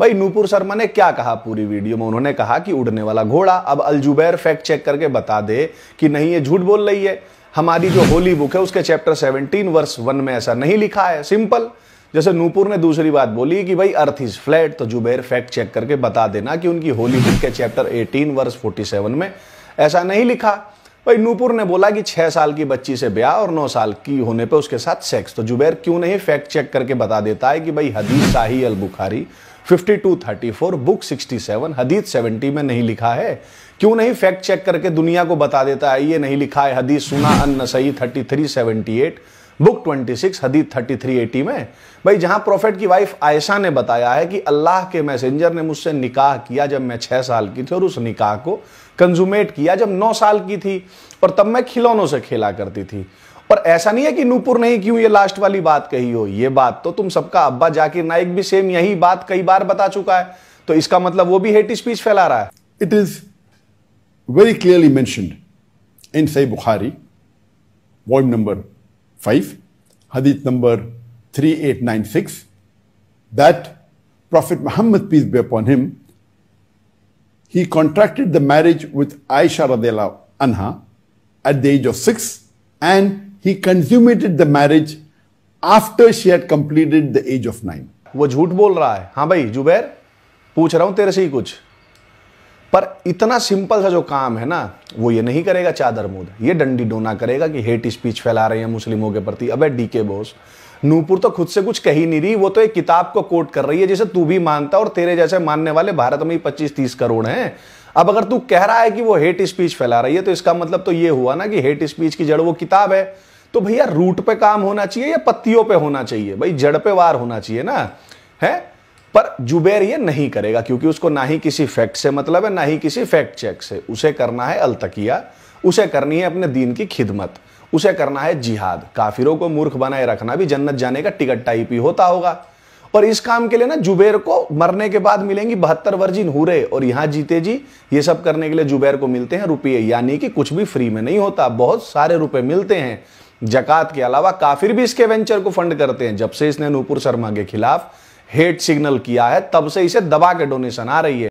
भाई नूपुर शर्मा ने क्या कहा पूरी वीडियो में उन्होंने कहा कि उड़ने वाला घोड़ा अब अलजुबैर फैक्ट चेक करके बता दे कि नहीं ये झूठ बोल रही है हमारी जो होली बुक है उसके चैप्टर 17 वर्ष वन में ऐसा नहीं लिखा है सिंपल जैसे नूपुर ने दूसरी बात बोली कि भाई अर्थ इज फ्लैट तो जुबैर फैक्ट चेक करके बता देना कि उनकी होली बुक के चैप्टर 18 वर्स 47 में ऐसा नहीं लिखा भाई नूपुर ने बोला कि छह साल की बच्ची से ब्याह और नौ साल की होने पर उसके साथ सेक्स तो जुबैर क्यों नहीं फैक्ट चेक करके बता देता है कि भाई हदीस शाही अल बुखारी 5234 बुक 67 हदीस 70 में नहीं लिखा है क्यों नहीं फैक्ट चेक करके दुनिया को बता देता है ये नहीं लिखा है हदीस सुना अन Sahih thirty three eight book 26 हदीत थर्टी में भाई जहां प्रॉफेट की वाइफ आयशा ने बताया है कि अल्लाह के मैसेंजर ने मुझसे निकाह किया जब मैं छह साल की थी और उस निकाह को कंजुमेट किया जब नौ साल की थी और तब मैं खिलौनों से खेला करती थी और ऐसा नहीं है कि नूपुर नहीं क्यों ये लास्ट वाली बात कही हो ये बात तो तुम सबका अब्बा जाकिर नाइक भी सेम यही बात कई बार बता चुका है तो इसका मतलब वो भी हेट स्पीच फैला रहा है इट इज वेरी क्लियरली मैं in Sahih Bukhari volume number 5, hadith number 3896, that Prophet Muhammad, peace be upon him, he contracted the marriage with Aisha radiallahu anha at the age of 6 and he consummated the marriage after she had completed the age of 9. वो झूठ बोल रहा है हाँ भाई जुबैर पूछ रहा हूँ तेरे से ही कुछ पर इतना सिंपल सा जो काम है ना वो ये नहीं करेगा चादर मूद ये डंडी डोना करेगा कि हेट स्पीच फैला रहे हैं मुस्लिमों के प्रति अबे डी के बोस नूपुर तो खुद से कुछ कही नहीं रही वो तो एक किताब को कोट कर रही है जिसे तू भी मानता और तेरे जैसे मानने वाले भारत में ही पच्चीस तीस करोड़ हैं अब अगर तू कह रहा है कि वो हेट स्पीच फैला रही है तो इसका मतलब तो ये हुआ ना कि हेट स्पीच की जड़ वो किताब है तो भैया रूट पे काम होना चाहिए या पत्तियों पे होना चाहिए भाई जड़ पे वार होना चाहिए ना है पर जुबेर ये नहीं करेगा क्योंकि उसको ना ही किसी फैक्ट से मतलब है ना ही किसी फैक्ट चेक से उसे करना है अलतकिया उसे करनी है अपने दीन की खिदमत उसे करना है जिहाद काफिरों को मूर्ख बनाए रखना भी जन्नत जाने का टिकट टाइप ही होता होगा और इस काम के लिए ना जुबेर को मरने के बाद मिलेंगी बहत्तर वर्जिन हूरे और यहाँ जीते जी ये सब करने के लिए जुबेर को मिलते हैं रुपये यानी कि कुछ भी फ्री में नहीं होता बहुत सारे रुपए मिलते हैं जकात के अलावा काफिर भी इसके वेंचर को फंड करते हैं जब से इसने नूपुर शर्मा के खिलाफ हेट सिग्नल किया है तब से इसे दबा के डोनेशन आ रही है